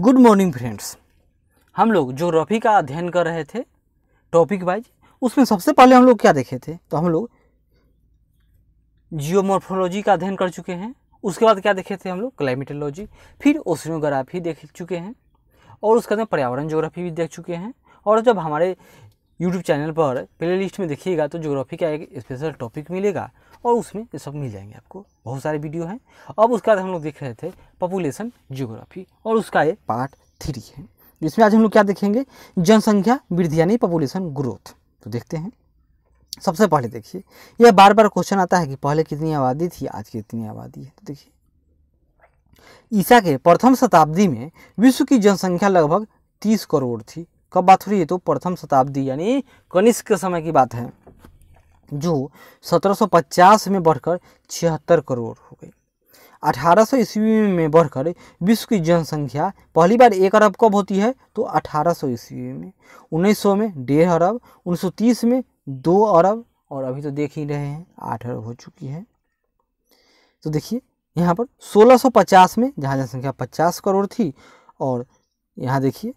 Good morning friends हम लोग geography का अध्ययन कर रहे थे टॉपिक वाइज उसमें सबसे पहले हम लोग क्या देखे थे तो हम लोग जियोमोर्फोलॉजी का अध्ययन कर चुके हैं उसके बाद क्या देखे थे हम लोग क्लाइमेटोलॉजी फिर ओशनोग्राफी देख चुके हैं और उसके बाद पर्यावरण जोग्राफी भी देख चुके हैं और जब हमारे यूट्यूब चैनल पर प्ले लिस्ट में देखिएगा तो जोग्राफी का एक स्पेशल टॉपिक मिलेगा और उसमें ये सब मिल जाएंगे आपको बहुत सारे वीडियो हैं अब उसके बाद हम लोग देख रहे थे पॉपुलेशन ज्योग्राफी और उसका ये पार्ट थ्री है जिसमें आज हम लोग क्या देखेंगे जनसंख्या वृद्धि यानी पॉपुलेशन ग्रोथ तो देखते हैं सबसे पहले देखिए यह बार बार क्वेश्चन आता है कि पहले कितनी आबादी थी आज कितनी आबादी है तो देखिए ईसा के प्रथम शताब्दी में विश्व की जनसंख्या लगभग तीस करोड़ थी कब बात हो रही है तो प्रथम शताब्दी यानी कनिष्क के समय की बात है जो 1750 में बढ़कर छिहत्तर करोड़ हो गई 1800 ईस्वी में बढ़कर विश्व की जनसंख्या पहली बार एक अरब कब होती है तो 1800 ईस्वी में 1900 में डेढ़ अरब 1930 में दो अरब और अभी तो देख ही रहे हैं आठ अरब हो चुकी है तो देखिए यहाँ पर 1650 में जहाँ जनसंख्या 50 करोड़ थी और यहाँ देखिए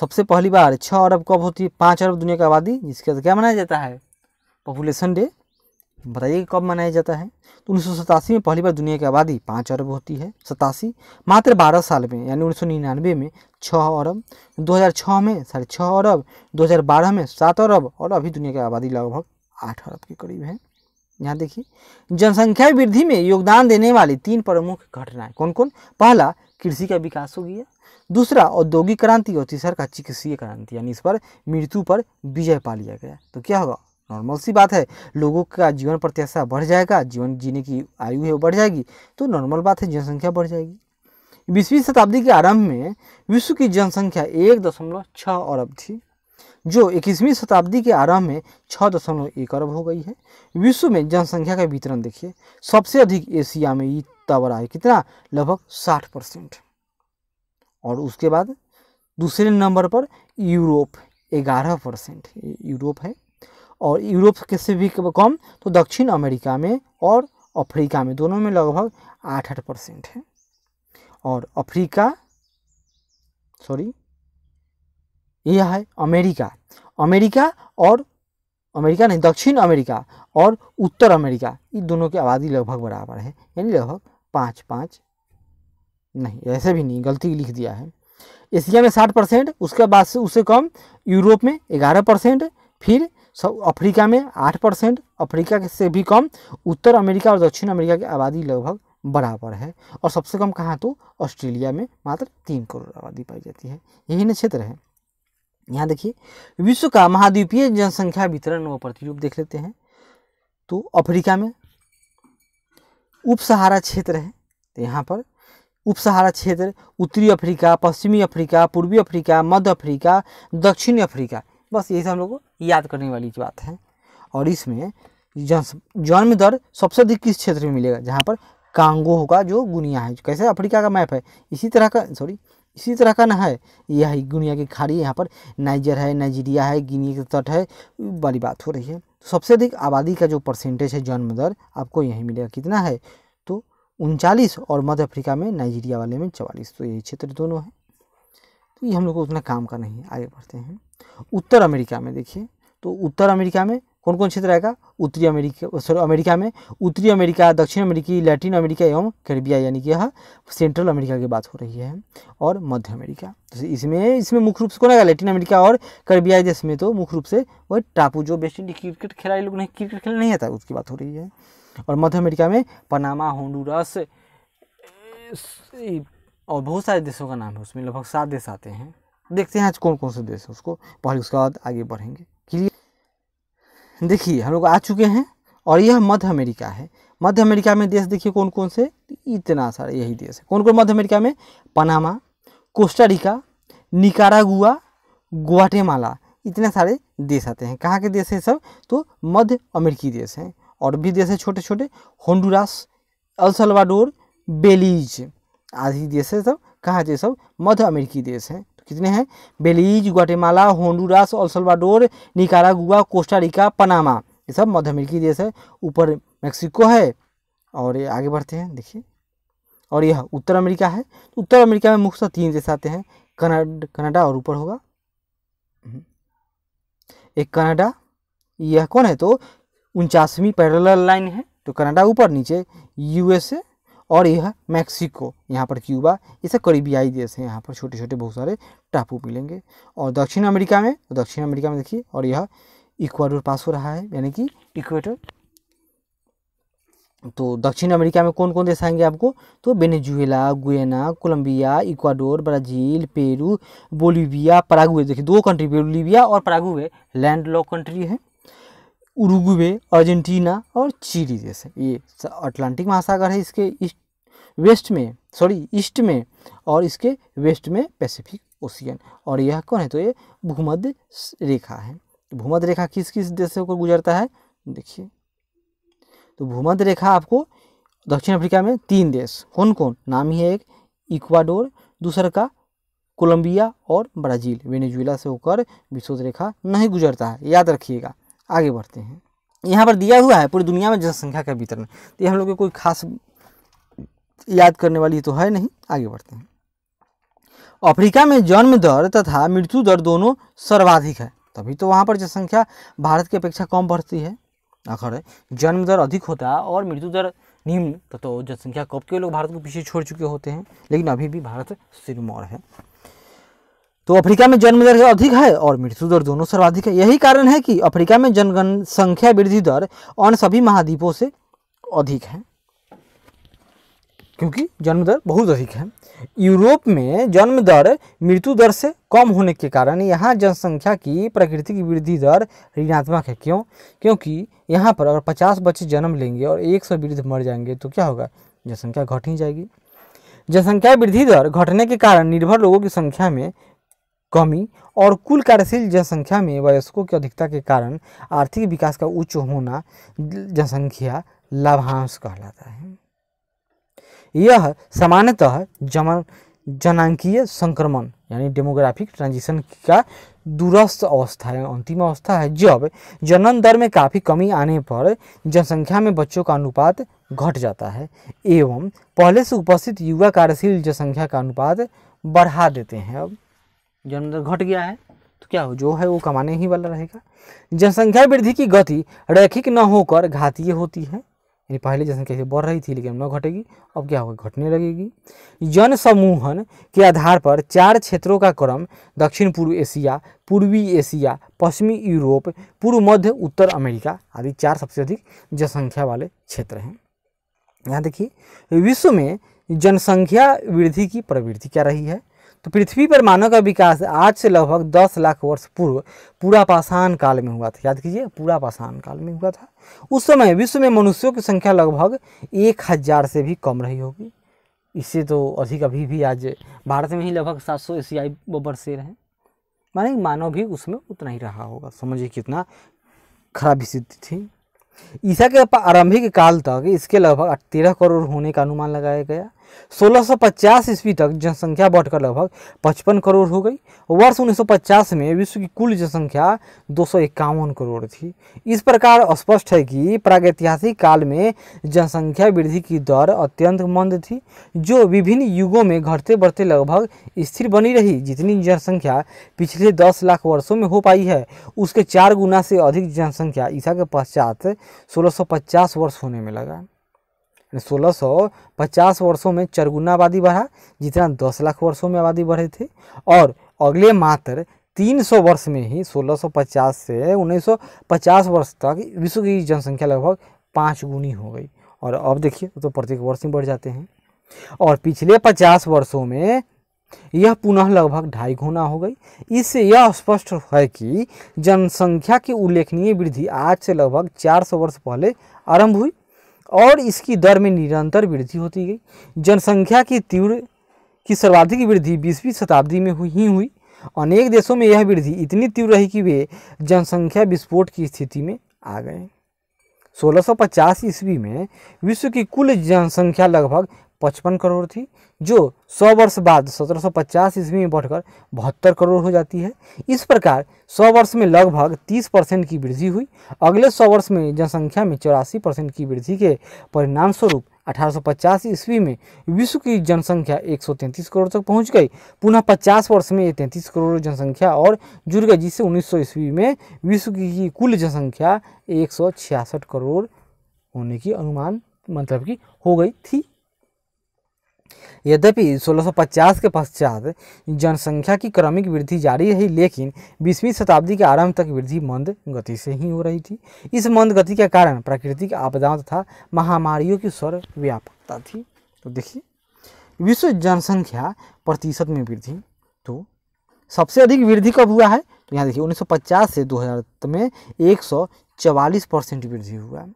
सबसे पहली बार छः अरब कब होती है पाँच अरब दुनिया की आबादी जिसके क्या मनाया जाता है पॉपुलेशन डे बताइए कब मनाया जाता है तो उन्नीस में पहली बार दुनिया की आबादी पाँच अरब होती है सतासी मात्र बारह साल में यानी उन्नीस में छः अरब 2006 में साढ़े छः अरब 2012 में सात अरब और अभी दुनिया की आबादी लगभग आठ अरब के करीब है यहाँ देखिए जनसंख्या वृद्धि में योगदान देने वाली तीन प्रमुख घटनाएं कौन कौन पहला कृषि का विकास हो गया दूसरा औद्योगिक क्रांति और तीसरा का चिकित्सीय क्रांति यानी इस पर मृत्यु पर विजय पा लिया गया तो क्या होगा नॉर्मल सी बात है लोगों का जीवन प्रत्याशा बढ़ जाएगा जीवन जीने की आयु है वो बढ़ जाएगी तो नॉर्मल बात है जनसंख्या बढ़ जाएगी बीसवीं शताब्दी के आरंभ में विश्व की जनसंख्या एक दशमलव छः अरब थी जो इक्कीसवीं शताब्दी के आरंभ में छः दशमलव एक अरब हो गई है विश्व में जनसंख्या का वितरण देखिए सबसे अधिक एशिया में ये तब रहा है कितना लगभग साठ परसेंट और उसके बाद दूसरे नंबर पर यूरोप ग्यारह परसेंट यूरोप है और यूरोप कैसे भी कम तो दक्षिण अमेरिका में और अफ्रीका में दोनों में लगभग आठ आठ परसेंट है और अफ्रीका सॉरी यह है अमेरिका अमेरिका और अमेरिका नहीं दक्षिण अमेरिका और उत्तर अमेरिका ये दोनों की आबादी लगभग बराबर है यानी लगभग पाँच पाँच नहीं ऐसे भी नहीं गलती लिख दिया है एशिया में साठ परसेंट उसके बाद से उससे कम यूरोप में ग्यारह परसेंट फिर सब अफ्रीका में आठ परसेंट अफ्रीका से भी कम उत्तर अमेरिका और दक्षिण अमेरिका की आबादी लगभग बराबर है और सबसे कम कहाँ तो ऑस्ट्रेलिया में मात्र तीन करोड़ आबादी पाई जाती है यही न क्षेत्र है यहाँ देखिए विश्व का महाद्वीपीय जनसंख्या वितरण व प्रतिरूप देख लेते हैं तो अफ्रीका में उप सहारा क्षेत्र है तो यहाँ पर उपसहारा क्षेत्र उत्तरी अफ्रीका पश्चिमी अफ्रीका पूर्वी अफ्रीका मध्य अफ्रीका दक्षिण अफ्रीका बस यही सब हम लोग को याद करने वाली बात है और इसमें जन्म दर सबसे अधिक किस क्षेत्र में मिलेगा जहाँ पर कांगो होगा जो गुनिया है कैसे अफ्रीका का मैप है इसी तरह का सॉरी इसी तरह का ना है यह है गुनिया की खाड़ी यहाँ पर नाइजर है नाइजीरिया है गिनी का तट है बड़ी बात हो रही है सबसे अधिक आबादी का जो परसेंटेज है जन्म दर आपको यहीं मिलेगा कितना है तो उनचालीस और मध्य अफ्रीका में नाइजीरिया वाले में चवालीस तो ये क्षेत्र दोनों हैं तो ये हम लोग को उतना काम का नहीं है आगे बढ़ते हैं उत्तर अमेरिका में देखिए तो उत्तर अमेरिका में कौन कौन क्षेत्र आएगा उत्तरी अमेरिका सॉरी अमेरिका में उत्तरी अमेरिका दक्षिण अमेरिकी लैटिन अमेरिका एवं कैरिबिया यानी कि यह सेंट्रल अमेरिका की बात हो रही है और मध्य अमेरिका तो इसमें इसमें मुख्य रूप से कौन आएगा लैटिन अमेरिका और कैरिबिया देश में तो मुख्य रूप से वह टापू जो बेस्ट इंडीज क्रिकेट खिलाड़ी लोग नहीं क्रिकेट खेलने नहीं आता उसकी बात हो रही है और मध्य अमेरिका में पनामा होंडूरस और बहुत सारे देशों का नाम है उसमें लगभग सात देश आते हैं देखते हैं आज कौन कौन से देश है उसको पहले उसके बाद आगे बढ़ेंगे देखिए हम लोग आ चुके हैं और यह मध्य अमेरिका है मध्य अमेरिका में देश देखिए कौन कौन से इतना सारा यही देश है कौन कौन मध्य अमेरिका में पनामा कोस्टारिका निकारागुआ ग्वाटेमाला इतने सारे देश आते हैं कहाँ के देश हैं सब तो मध्य अमेरिकी देश हैं और भी देश है छोटे छोटे होंडुरास अलसलवाडोर बेलीज आदि देश है सब कहाँ के सब मध्य अमेरिकी देश हैं तो कितने हैं Belize Guatemala Honduras El Salvador Nicaragua Costa Rica Panama ये सब मध्य अमेरिकी देश है ऊपर मैक्सिको है और ये आगे बढ़ते हैं देखिए और यह उत्तर अमेरिका है तो उत्तर अमेरिका में मुख्यतः तीन देश आते हैं कनाड कनाडा और ऊपर होगा हम्म। एक कनाडा यह कौन है तो उनचासवीं पैरल लाइन है तो कनाडा ऊपर नीचे यूएसए और यह मैक्सिको यहाँ पर क्यूबा ये सब करीबियाई देश हैं यहाँ पर छोटे छोटे बहुत सारे टापू मिलेंगे और दक्षिण अमेरिका में दक्षिण अमेरिका में देखिए और यह इक्वाडोर पास हो रहा है यानी कि इक्वेटर तो दक्षिण अमेरिका में कौन कौन देश आएंगे आपको तो Venezuela Guyana Colombia Ecuador Brazil Peru Bolivia Paraguay देखिए दो कंट्री बोलीविया और परागुए लैंड लॉक कंट्री है उरुग्वे अर्जेंटीना और चीली जैसे ये अटलांटिक महासागर है इसके ईस्ट वेस्ट में सॉरी ईस्ट में और इसके वेस्ट में पैसिफिक ओशियन और यह कौन है तो ये भूमध्य रेखा है तो भूमध्य रेखा किस किस देशों को गुजरता है देखिए तो भूमध्य रेखा आपको दक्षिण अफ्रीका में तीन देश कौन कौन नाम ही है एक इक्वाडोर दूसर का कोलंबिया और ब्राज़ील वेनेजुएला से होकर विशोध रेखा नहीं गुजरता है याद रखिएगा आगे बढ़ते हैं यहाँ पर दिया हुआ है पूरी दुनिया में जनसंख्या का वितरण तो ये हम लोग के कोई खास याद करने वाली तो है नहीं आगे बढ़ते हैं अफ्रीका में जन्म दर तथा मृत्यु दर दोनों सर्वाधिक है तभी तो वहाँ पर जनसंख्या भारत की अपेक्षा कम बढ़ती है आखिर जन्म दर अधिक होता और मृत्यु दर निम्न तो जनसंख्या कब के लोग भारत को पीछे छोड़ चुके होते हैं लेकिन अभी भी भारत सिरमौर है तो अफ्रीका में जन्म दर अधिक है और मृत्यु दर दोनों सर्वाधिक है यही कारण है कि अफ्रीका में जनसंख्या वृद्धि दर अन्य सभी महाद्वीपों से अधिक है क्योंकि जन्म दर बहुत अधिक है यूरोप में जन्म दर मृत्यु दर से कम होने के कारण यहाँ जनसंख्या की प्राकृतिक वृद्धि दर ऋणात्मक है क्यों क्योंकि यहाँ पर अगर पचास बच्चे जन्म लेंगे और एक सौ वृद्ध मर जाएंगे तो क्या होगा जनसंख्या घट ही जाएगी जनसंख्या वृद्धि दर घटने के कारण निर्भर लोगों की संख्या में कमी और कुल कार्यशील जनसंख्या में वयस्कों की अधिकता के कारण आर्थिक विकास का उच्च होना जनसंख्या लाभांश कहलाता है यह सामान्यतः जमन जनांकीय संक्रमण यानी डेमोग्राफिक ट्रांजिशन का दूरस्थ अवस्था है अंतिम अवस्था है जब जनन दर में काफ़ी कमी आने पर जनसंख्या में बच्चों का अनुपात घट जाता है एवं पहले से उपस्थित युवा कार्यशील जनसंख्या का अनुपात बढ़ा देते हैं अब जन्मदर घट गया है तो क्या हो जो है वो कमाने ही वाला रहेगा जनसंख्या वृद्धि की गति रैखिक न होकर घातीय होती है यानी पहले जनसंख्या बढ़ रही थी लेकिन अब न घटेगी अब क्या होगा घटने लगेगी जन समूहन के आधार पर चार क्षेत्रों का क्रम दक्षिण पूर्व एशिया पूर्वी एशिया पश्चिमी यूरोप पूर्व मध्य उत्तर अमेरिका आदि चार सबसे अधिक जनसंख्या वाले क्षेत्र हैं यहाँ देखिए विश्व में जनसंख्या वृद्धि की प्रवृत्ति क्या रही है तो पृथ्वी पर मानव का विकास आज से लगभग दस लाख वर्ष पूर्व पूरा पाषाण काल में हुआ था याद कीजिए पूरा पाषाण काल में हुआ था उस समय विश्व में मनुष्यों की संख्या लगभग एक हज़ार से भी कम रही होगी इससे तो अधिक अभी भी आज भारत में ही लगभग सात सौ एशियाई बबर शेर हैं माने मानव भी उसमें उतना ही रहा होगा समझिए कितना खराब स्थिति थी ईसा के आरंभिक काल तक इसके लगभग तेरह करोड़ होने का अनुमान लगाया गया 1650 ईस्वी तक जनसंख्या बढ़कर लगभग 55 करोड़ हो गई वर्ष 1950 में विश्व की कुल जनसंख्या दो करोड़ थी इस प्रकार स्पष्ट है कि प्रागैतिहासिक काल में जनसंख्या वृद्धि की दर अत्यंत मंद थी जो विभिन्न युगों में घटते बढ़ते लगभग स्थिर बनी रही जितनी जनसंख्या पिछले दस लाख वर्षों में हो पाई है उसके चार गुना से अधिक जनसंख्या ईसा के पश्चात सोलह वर्ष होने में लगा सोलह सौ पचास वर्षों में चरगुना आबादी बढ़ा जितना दस लाख वर्षों में आबादी बढ़े थे और अगले मात्र 300 वर्ष में ही 1650 से 1950 वर्ष तक विश्व की जनसंख्या लगभग पाँच गुनी हो गई और अब देखिए तो प्रत्येक वर्ष में बढ़ जाते हैं और पिछले पचास वर्षों में यह पुनः लगभग ढाई गुना हो गई इससे यह स्पष्ट है कि जनसंख्या की उल्लेखनीय वृद्धि आज से लगभग 400 वर्ष पहले आरंभ हुई और इसकी दर में निरंतर वृद्धि होती गई जनसंख्या की तीव्र की सर्वाधिक वृद्धि बीसवीं शताब्दी में हुई ही हुई अनेक देशों में यह वृद्धि इतनी तीव्र रही कि वे जनसंख्या विस्फोट की स्थिति में आ गए 1650 ईस्वी में विश्व की कुल जनसंख्या लगभग पचपन करोड़ थी जो सौ वर्ष बाद 1750 ईस्वी में बढ़कर बहत्तर करोड़ हो जाती है इस प्रकार सौ वर्ष में लगभग 30 परसेंट की वृद्धि हुई अगले सौ वर्ष में जनसंख्या में चौरासी परसेंट की वृद्धि के परिणामस्वरूप 1850 ईस्वी में विश्व की जनसंख्या 133 करोड़ तक पहुंच गई पुनः 50 वर्ष में ये तैंतीस करोड़ जनसंख्या और जुड़ गई जिससे सौ ईस्वी में विश्व की कुल जनसंख्या छियासठ करोड़ होने की अनुमान मतलब कि हो गई थी यद्यपि 1650 के पश्चात जनसंख्या की क्रमिक वृद्धि जारी रही लेकिन बीसवीं शताब्दी के आरंभ तक वृद्धि मंद गति से ही हो रही थी इस मंद गति के कारण प्राकृतिक आपदाओं तथा महामारियों की स्वर व्यापकता थी तो देखिए विश्व जनसंख्या प्रतिशत में वृद्धि तो सबसे अधिक वृद्धि कब हुआ है तो यहाँ देखिए 1950 से 2000 में 144 परसेंट वृद्धि हुआ है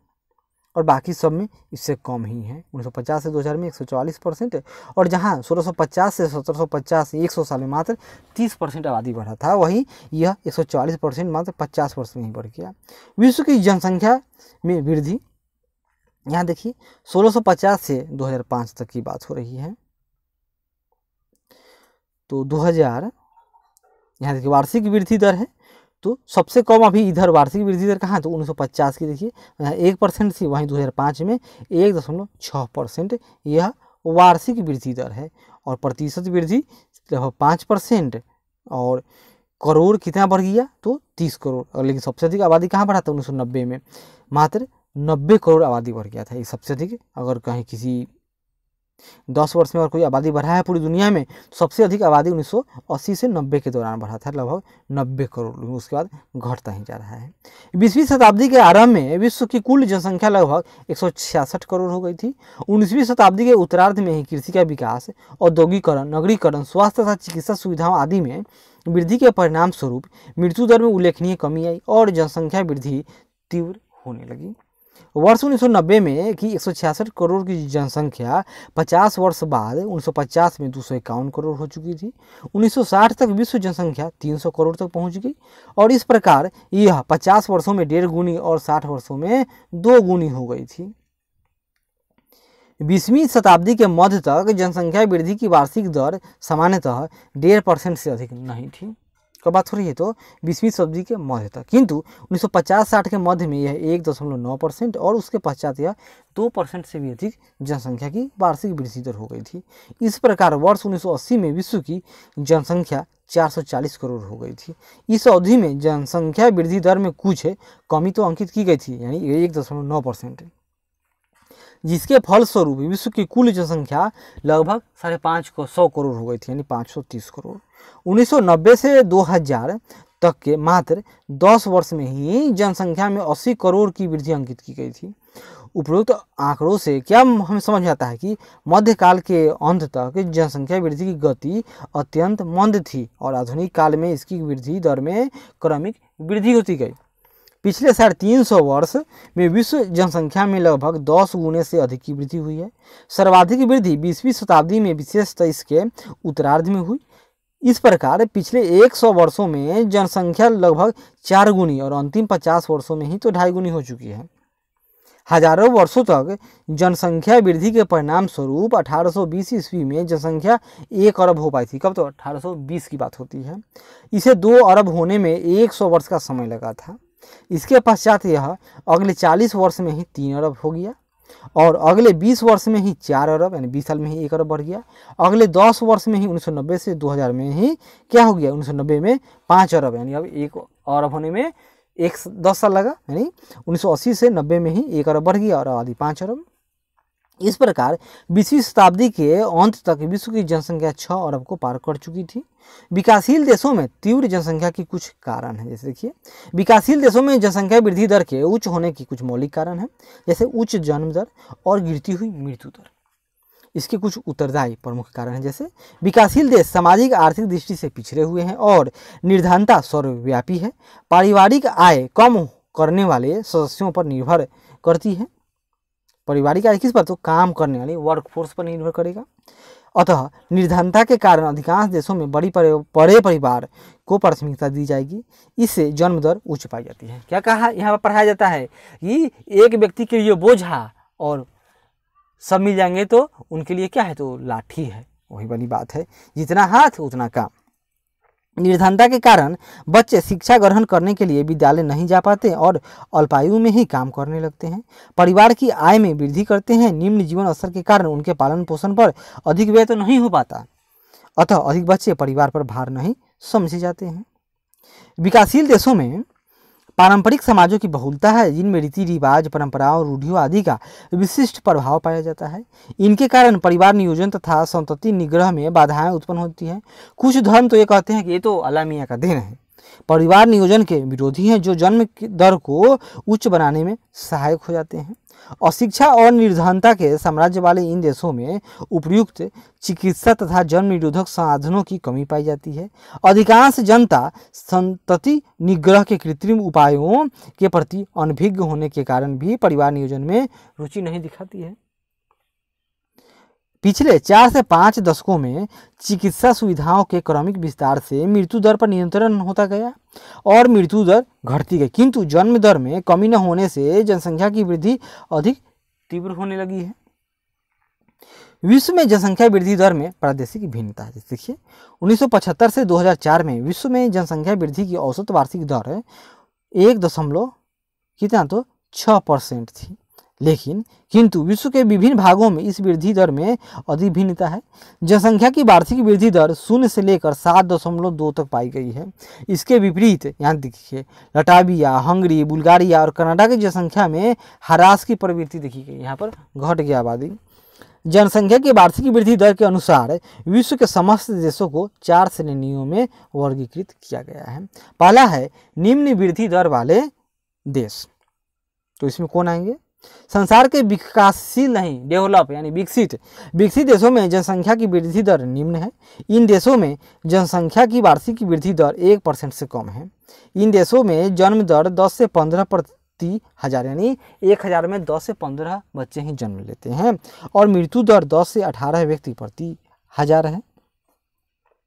और बाकी सब में इससे कम ही है 1950 से 2000 में 140 परसेंट और जहाँ 1650 से 1750 100 साल में मात्र 30 परसेंट आबादी बढ़ा था वहीं यह 140 परसेंट मात्र 50 वर्ष में ही बढ़ गया विश्व की जनसंख्या में वृद्धि यहाँ देखिए 1650 से 2005 तक की बात हो रही है तो 2000 यहाँ देखिए वार्षिक वृद्धि दर है तो सबसे कम अभी इधर वार्षिक वृद्धि दर कहाँ है तो 1950 की देखिए एक परसेंट थी वहीं 2005 में एक दशमलव छः परसेंट यह वार्षिक वृद्धि दर है और प्रतिशत वृद्धि लगभग पाँच परसेंट और करोड़ कितना बढ़ गया तो तीस करोड़ और लेकिन सबसे अधिक आबादी कहाँ बढ़ा था उन्नीस में मात्र नब्बे करोड़ आबादी बढ़ गया था ये सबसे अधिक अगर कहीं किसी दस वर्ष में अगर कोई आबादी बढ़ा है पूरी दुनिया में तो सबसे अधिक आबादी 1980 से 90 के दौरान बढ़ा था लगभग 90 करोड़ उसके बाद घटता ही जा रहा है बीसवीं शताब्दी के आरंभ में विश्व की कुल जनसंख्या लगभग एक करोड़ हो गई थी उन्नीसवीं शताब्दी के उत्तरार्ध में ही कृषि का विकास औद्योगिकरण नगरीकरण स्वास्थ्य तथा चिकित्सा सुविधाओं आदि में वृद्धि के परिणाम स्वरूप मृत्यु दर में उल्लेखनीय कमी आई और जनसंख्या वृद्धि तीव्र होने लगी वर्ष 1990 में कि एक करोड़ की जनसंख्या 50 वर्ष बाद 1950 में दो करोड़ हो चुकी थी 1960 तक विश्व जनसंख्या 300 करोड़ तक पहुंच गई और इस प्रकार यह 50 वर्षों में डेढ़ गुनी और 60 वर्षों में दो गुनी हो गई थी बीसवीं शताब्दी के मध्य तक जनसंख्या वृद्धि की वार्षिक दर सामान्यतः डेढ़ परसेंट से अधिक नहीं थी कब बात हो रही है तो बीसवीं सब्जी के मध्य तक किंतु 1950-60 के मध्य में यह एक दशमलव नौ परसेंट और उसके पश्चात यह दो परसेंट से भी अधिक जनसंख्या की वार्षिक वृद्धि दर हो गई थी इस प्रकार वर्ष 1980 में विश्व की जनसंख्या 440 करोड़ हो गई थी इस अवधि में जनसंख्या वृद्धि दर में कुछ कमी तो अंकित की गई थी यानी एक दशमलव नौ परसेंट जिसके फलस्वरूप विश्व की कुल जनसंख्या लगभग साढ़े पाँच को सौ करोड़ हो गई थी यानी पाँच सौ तीस करोड़ 1990 से 2000 तक के मात्र 10 वर्ष में ही जनसंख्या में 80 करोड़ की वृद्धि अंकित की गई थी उपरोक्त आंकड़ों से क्या हमें समझ आता है कि मध्यकाल के अंत तक जनसंख्या वृद्धि की गति अत्यंत मंद थी और आधुनिक काल में इसकी वृद्धि दर में क्रमिक वृद्धि होती गई पिछले साढ़े तीन सौ वर्ष में विश्व जनसंख्या में लगभग दस गुने से अधिक की वृद्धि हुई है सर्वाधिक वृद्धि बीसवीं शताब्दी में विशेषतः इसके उत्तरार्ध में हुई इस प्रकार पिछले एक सौ वर्षों में जनसंख्या लगभग चार गुनी और अंतिम पचास वर्षों में ही तो ढाई गुनी हो चुकी है हजारों वर्षों तक जनसंख्या वृद्धि के परिणाम स्वरूप 1820 ईस्वी में जनसंख्या एक अरब हो पाई थी कब तो 1820 की बात होती है इसे दो अरब होने में 100 वर्ष का समय लगा था इसके पश्चात यह अगले चालीस वर्ष में ही तीन अरब हो गया और अगले 20 वर्ष में ही चार अरब यानी बीस साल में ही एक अरब बढ़ गया अगले 10 वर्ष में ही 1990 से 2000 में ही क्या हो गया 1990 में पाँच अरब यानी अब एक अरब होने में एक दस साल लगा यानी 1980 से 90 में ही एक अरब बढ़ गया और आदि पाँच अरब इस प्रकार बीसवीं शताब्दी के अंत तक विश्व की जनसंख्या छः अरब को पार कर चुकी थी विकासशील देशों में तीव्र जनसंख्या की कुछ कारण है जैसे देखिए विकासशील देशों में जनसंख्या वृद्धि दर के उच्च होने की कुछ मौलिक कारण हैं जैसे उच्च जन्म दर और गिरती हुई मृत्यु दर इसके कुछ उत्तरदायी प्रमुख कारण हैं जैसे विकासशील देश सामाजिक आर्थिक दृष्टि से पिछड़े हुए हैं और निर्धनता सर्वव्यापी है पारिवारिक आय कम करने वाले सदस्यों पर निर्भर करती है पारिवारिक आय किस पर तो काम करने वाली वर्कफोर्स पर निर्भर करेगा अतः निर्धनता के कारण अधिकांश देशों में बड़ी बड़े परिवार को प्राथमिकता दी जाएगी इससे जन्म दर उच्च पाई जाती है क्या कहा यहाँ पर पढ़ाया जाता है कि एक व्यक्ति के लिए बोझा और सब मिल जाएंगे तो उनके लिए क्या है तो लाठी है वही वाली बात है जितना हाथ उतना काम निर्धनता के कारण बच्चे शिक्षा ग्रहण करने के लिए विद्यालय नहीं जा पाते और अल्पायु में ही काम करने लगते हैं परिवार की आय में वृद्धि करते हैं निम्न जीवन स्तर के कारण उनके पालन पोषण पर अधिक व्यय तो नहीं हो पाता अतः अधिक बच्चे परिवार पर भार नहीं समझे जाते हैं विकासशील देशों में पारंपरिक समाजों की बहुलता है जिनमें रीति रिवाज परंपराओं रूढ़ियों आदि का विशिष्ट प्रभाव पाया जाता है इनके कारण परिवार नियोजन तथा संतति निग्रह में बाधाएं उत्पन्न होती हैं कुछ धर्म तो ये कहते हैं कि ये तो अला मियाँ का देन है परिवार नियोजन के विरोधी हैं जो जन्म की दर को उच्च बनाने में सहायक हो जाते हैं अशिक्षा और निर्धनता के साम्राज्य वाले इन देशों में उपयुक्त चिकित्सा तथा जन्म निरोधक साधनों की कमी पाई जाती है अधिकांश जनता संतति निग्रह के कृत्रिम उपायों के प्रति अनभिज्ञ होने के कारण भी परिवार नियोजन में रुचि नहीं दिखाती है पिछले चार से पाँच दशकों में चिकित्सा सुविधाओं के क्रमिक विस्तार से मृत्यु दर पर नियंत्रण होता गया और मृत्यु दर घटती गई किंतु जन्म दर में कमी न होने से जनसंख्या की वृद्धि अधिक तीव्र होने लगी है विश्व में जनसंख्या वृद्धि दर में प्रादेशिक भिन्नता है देखिए 1975 से 2004 में विश्व में जनसंख्या वृद्धि की औसत वार्षिक दर एक दशमलव कितना तो छः परसेंट थी लेकिन किंतु विश्व के विभिन्न भागों में इस वृद्धि दर में अधिक भिन्नता है जनसंख्या की वार्षिक वृद्धि दर शून्य से लेकर सात दशमलव दो तक पाई गई है इसके विपरीत यहाँ देखिए लटाविया हंगरी बुल्गारिया और कनाडा की जनसंख्या में हरास की प्रवृत्ति देखी गई यहाँ पर घट गई आबादी जनसंख्या की वार्षिक वृद्धि दर के अनुसार विश्व के समस्त देशों को चार श्रेणियों में वर्गीकृत किया गया है पहला है निम्न वृद्धि दर वाले देश तो इसमें कौन आएंगे संसार के विकासशील नहीं डेवलप यानी विकसित विकसित देशों में जनसंख्या की वृद्धि दर निम्न है इन देशों में जनसंख्या की वार्षिक वृद्धि दर एक परसेंट से कम है इन देशों में जन्म दर दस से पंद्रह प्रति हज़ार यानी एक हज़ार में दस से पंद्रह बच्चे ही जन्म लेते हैं और मृत्यु दर दस से अठारह व्यक्ति प्रति हज़ार है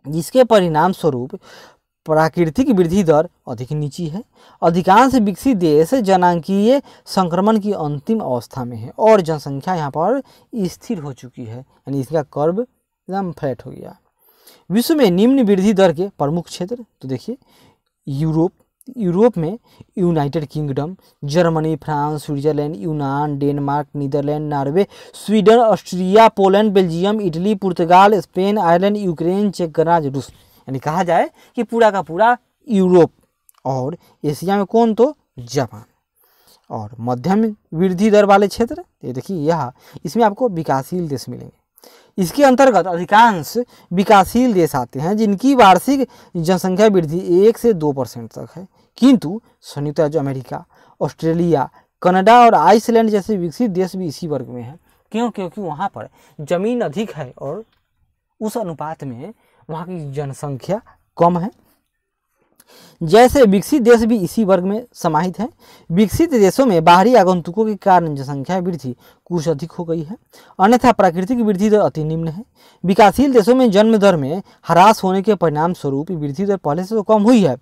जिसके परिणाम स्वरूप प्राकृतिक वृद्धि दर अधिक नीची है अधिकांश विकसित देश जनांकीय संक्रमण की अंतिम अवस्था में है और जनसंख्या यहाँ पर स्थिर हो चुकी है यानी इसका कर्व एकदम फ्लैट हो गया विश्व में निम्न वृद्धि दर के प्रमुख क्षेत्र तो देखिए यूरोप यूरोप में United Kingdom Germany France Switzerland यूनान Denmark Netherland Norway Sweden Austria Poland Belgium Italy Portugal Spain Ireland Ukraine चेक गणराज्य रूस यानी कहा जाए कि पूरा का पूरा यूरोप और एशिया में कौन तो जापान और मध्यम वृद्धि दर वाले क्षेत्र ये देखिए यह इसमें आपको विकासशील देश मिलेंगे इसके अंतर्गत अधिकांश विकासशील देश आते हैं जिनकी वार्षिक जनसंख्या वृद्धि एक से दो परसेंट तक है किंतु संयुक्त राज्य अमेरिका ऑस्ट्रेलिया कनाडा और आइसलैंड जैसे विकसित देश भी इसी वर्ग में हैं क्यों क्योंकि वहाँ पर ज़मीन अधिक है और उस अनुपात में वहाँ की जनसंख्या कम है जैसे विकसित देश भी इसी वर्ग में समाहित हैं विकसित देशों में बाहरी आगंतुकों के कारण जनसंख्या वृद्धि कुछ अधिक हो गई है अन्यथा प्राकृतिक वृद्धि दर अति निम्न है विकासशील देशों में जन्म दर में ह्रास होने के परिणाम स्वरूप वृद्धि दर पहले से तो कम हुई है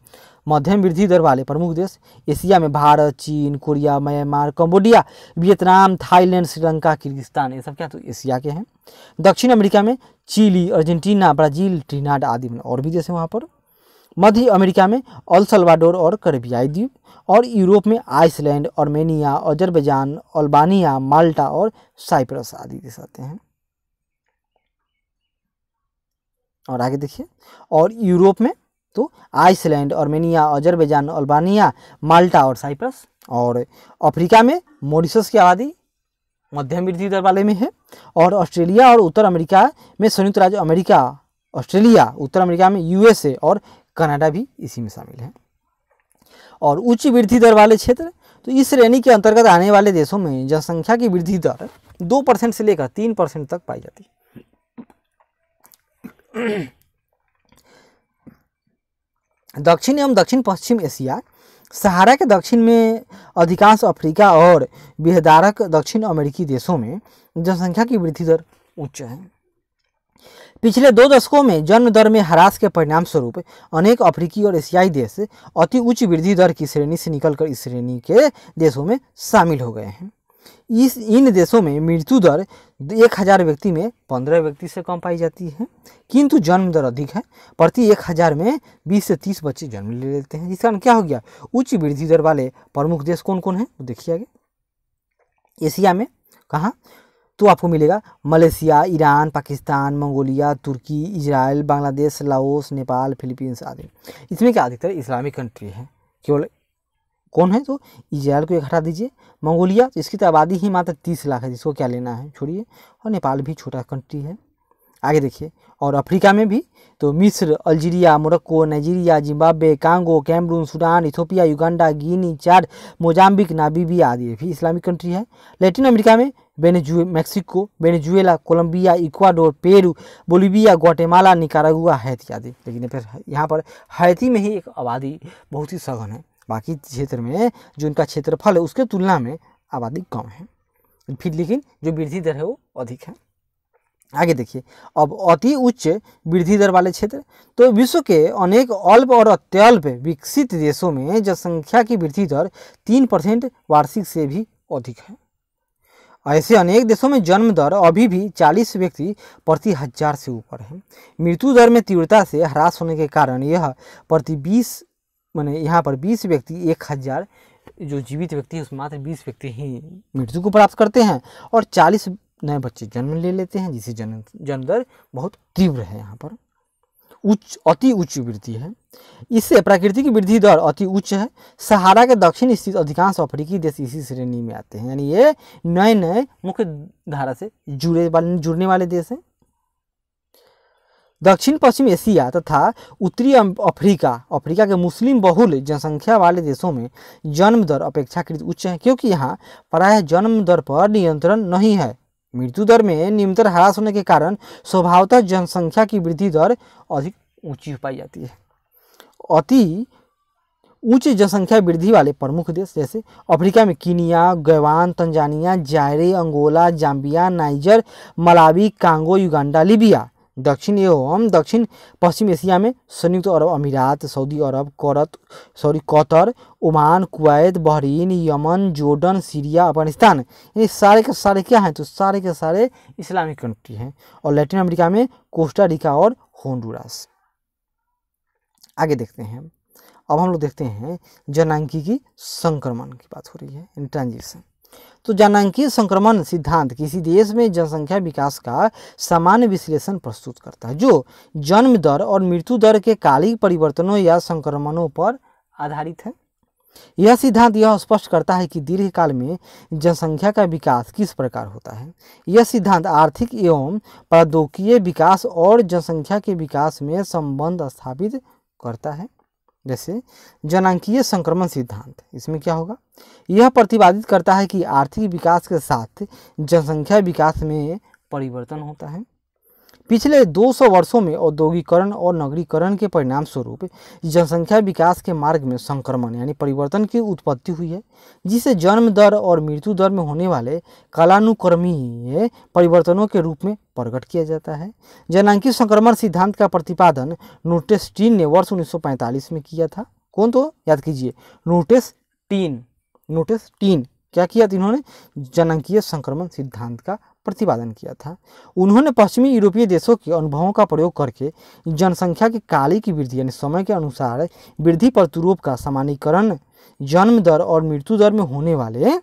मध्यम वृद्धि दर वाले प्रमुख देश एशिया में भारत चीन Korea Myanmar Cambodia Vietnam Thailand Sri Lanka Kyrgyzstan ये सब क्या तो एशिया के हैं दक्षिण अमेरिका में चिली अर्जेंटीना ब्राज़ील ट्रिनाड आदि और भी देश हैं वहाँ पर मध्य अमेरिका में अलसलवाडोर और करबियाई द्वीप और यूरोप में Iceland Armenia Azerbaijan Albania Malta और साइप्रस आदि देश आते हैं और आगे देखिए और यूरोप में दोस्तों Iceland Armenia Azerbaijan Albania Malta और साइप्रस और अफ्रीका में मॉरिशस की आबादी मध्यम वृद्धि दर वाले में है और ऑस्ट्रेलिया और उत्तर अमेरिका में संयुक्त राज्य अमेरिका ऑस्ट्रेलिया उत्तर अमेरिका में यूएसए और कनाडा भी इसी में शामिल हैं और उच्च वृद्धि दर वाले क्षेत्र तो इस श्रेणी के अंतर्गत आने वाले देशों में जनसंख्या की वृद्धि दर दो परसेंट से लेकर तीन परसेंट तक पाई जाती है दक्षिण एवं दक्षिण पश्चिम एशिया सहारा के दक्षिण में अधिकांश अफ्रीका और बेहदारक दक्षिण अमेरिकी देशों में जनसंख्या की वृद्धि दर उच्च है पिछले दो दशकों में जन्म दर में ह्रास के परिणाम स्वरूप अनेक अफ्रीकी और एशियाई देश अति उच्च वृद्धि दर की श्रेणी से निकलकर इस श्रेणी के देशों में शामिल हो गए हैं इस इन देशों में मृत्यु दर एक हज़ार व्यक्ति में पंद्रह व्यक्ति से कम पाई जाती है किंतु जन्म दर अधिक है प्रति एक हज़ार में बीस से तीस बच्चे जन्म ले लेते हैं जिस कारण क्या हो गया उच्च वृद्धि दर वाले प्रमुख देश कौन कौन हैं वो देखिए आगे एशिया में कहाँ तो आपको मिलेगा Malaysia Iran Pakistan Mongolia Turkey Israel Bangladesh Laos Nepal Philippines आदि इसमें क्या अधिकतर इस्लामिक कंट्री है केवल कौन है तो इसराइल को एक हटा दीजिए मंगोलिया तो इसकी तो आबादी ही मात्र तीस लाख है जिसको क्या लेना है छोड़िए और नेपाल भी छोटा कंट्री है आगे देखिए और अफ्रीका में भी तो मिस्र Algeria Morocco Nigeria Zimbabwe Congo Cameroon Sudan Ethiopia Uganda Guinea चार मोजाम्बिक नाबीबिया आदि भी इस्लामिक कंट्री है लेटिन अमेरिका में बेनेजुए Mexico Venezuela Colombia Ecuador Peru Bolivia Guatemala Nicaragua Haiti आदि लेकिन फिर यहाँ पर हैती में ही एक आबादी बहुत ही सघन है बाकी क्षेत्र में जो उनका क्षेत्रफल है उसके तुलना में आबादी कम है फिर लेकिन जो वृद्धि दर है वो अधिक है आगे देखिए अब अति उच्च वृद्धि दर वाले क्षेत्र तो विश्व के अनेक अल्प और अत्यल्प विकसित देशों में जनसंख्या की वृद्धि दर तीन परसेंट वार्षिक से भी अधिक है ऐसे अनेक देशों में जन्म दर अभी भी 40 व्यक्ति प्रति हजार से ऊपर है मृत्यु दर में तीव्रता से ह्रास होने के कारण यह प्रति बीस मैंने यहाँ पर बीस व्यक्ति एक हज़ार जो जीवित व्यक्ति है उसमें मात्र बीस व्यक्ति ही मृत्यु को प्राप्त करते हैं और चालीस नए बच्चे जन्म ले लेते हैं जिससे जन्म जन्म दर बहुत तीव्र है यहाँ पर उच्च अति उच्च वृद्धि है इससे प्राकृतिक वृद्धि दर अति उच्च है सहारा के दक्षिण स्थित अधिकांश अफ्रीकी देश इसी श्रेणी में आते हैं यानी ये नए नए मुख्य धारा से जुड़े वाले जुड़ने वाले देश हैं दक्षिण पश्चिम एशिया तथा उत्तरी अफ्रीका अफ्रीका के मुस्लिम बहुल जनसंख्या वाले देशों में जन्म दर अपेक्षाकृत उच्च है क्योंकि यहाँ प्रायः जन्म दर पर नियंत्रण नहीं है मृत्यु दर में निम्नतर ह्रास होने के कारण स्वभावतः जनसंख्या की वृद्धि दर अधिक ऊंची पाई जाती है अति उच्च जनसंख्या वृद्धि वाले प्रमुख देश जैसे अफ्रीका में Kenya Gabon Tanzania Zaire Angola Zambia Niger Malawi Congo Uganda Libya दक्षिण एवं दक्षिण पश्चिम एशिया में संयुक्त अरब अमीरात सऊदी अरब करत sorry Qatar Oman Kuwait Bahrain Yemen Jordan Syria Afghanistan ये सारे के सारे क्या हैं तो सारे के सारे इस्लामिक कंट्री हैं और लैटिन अमेरिका में कोस्टा रिका और होंडुरास आगे देखते हैं अब हम लोग देखते हैं जनांकी की संक्रमण की बात हो रही है ट्रांजिशन तो जनांकीय संक्रमण सिद्धांत किसी देश में जनसंख्या विकास का सामान्य विश्लेषण प्रस्तुत करता है जो जन्म दर और मृत्यु दर के कालिक परिवर्तनों या संक्रमणों पर आधारित है यह सिद्धांत यह स्पष्ट करता है कि दीर्घकाल में जनसंख्या का विकास किस प्रकार होता है यह सिद्धांत आर्थिक एवं प्रौद्योगिकीय विकास और जनसंख्या के विकास में संबंध स्थापित करता है जैसे जनांकीय संक्रमण सिद्धांत इसमें क्या होगा यह प्रतिपादित करता है कि आर्थिक विकास के साथ जनसंख्या विकास में परिवर्तन होता है पिछले 200 वर्षों में औद्योगिकरण और नगरीकरण के परिणाम स्वरूप जनसंख्या विकास के मार्ग में संक्रमण यानी परिवर्तन की उत्पत्ति हुई है जिसे जन्म दर और मृत्यु दर में होने वाले कालानुक्रमीय परिवर्तनों के रूप में प्रकट किया जाता है जनांकी संक्रमण सिद्धांत का प्रतिपादन नोटेस टीन ने वर्ष उन्नीस में किया था कौन तो याद कीजिए नोटेस टीन नोटिस टीन क्या किया था इन्होंने जनकीय संक्रमण सिद्धांत का प्रतिपादन किया था उन्होंने पश्चिमी यूरोपीय देशों के अनुभवों का प्रयोग करके जनसंख्या के काले की वृद्धि यानी समय के अनुसार वृद्धि प्रतिरूप का सामान्यकरण जन्म दर और मृत्यु दर में होने वाले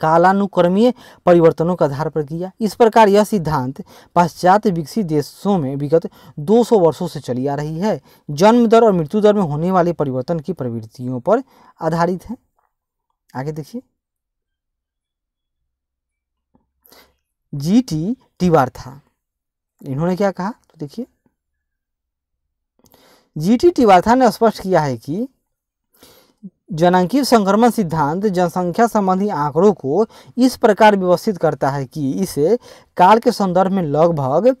कालानुक्रमीय परिवर्तनों के आधार पर किया इस प्रकार यह सिद्धांत पाश्चात्य विकसित देशों में विगत 200 वर्षों से चली आ रही है जन्म दर और मृत्यु दर में होने वाले परिवर्तन की प्रवृत्तियों पर आधारित है आगे देखिए जी टी टी बार था इन्होंने क्या कहा तो देखिए जी टी था ने स्पष्ट किया है कि जनांकीय संक्रमण सिद्धांत जनसंख्या संबंधी आंकड़ों को इस प्रकार व्यवस्थित करता है कि इसे काल के संदर्भ में लगभग